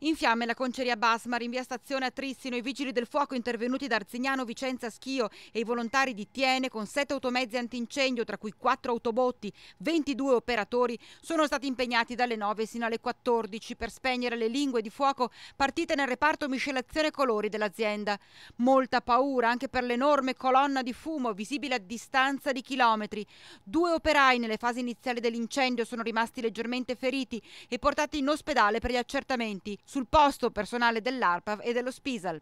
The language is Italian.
In fiamme la conceria Basmar, in via stazione a Trissino, i vigili del fuoco intervenuti da Arzignano, Vicenza, Schio e i volontari di Tiene con sette automezzi antincendio, tra cui quattro autobotti, 22 operatori, sono stati impegnati dalle 9 sino alle 14 per spegnere le lingue di fuoco partite nel reparto miscelazione colori dell'azienda. Molta paura anche per l'enorme colonna di fumo visibile a distanza di chilometri. Due operai nelle fasi iniziali dell'incendio sono rimasti leggermente feriti e portati in ospedale per gli accertamenti sul posto personale dell'ARPAV e dello SPISAL.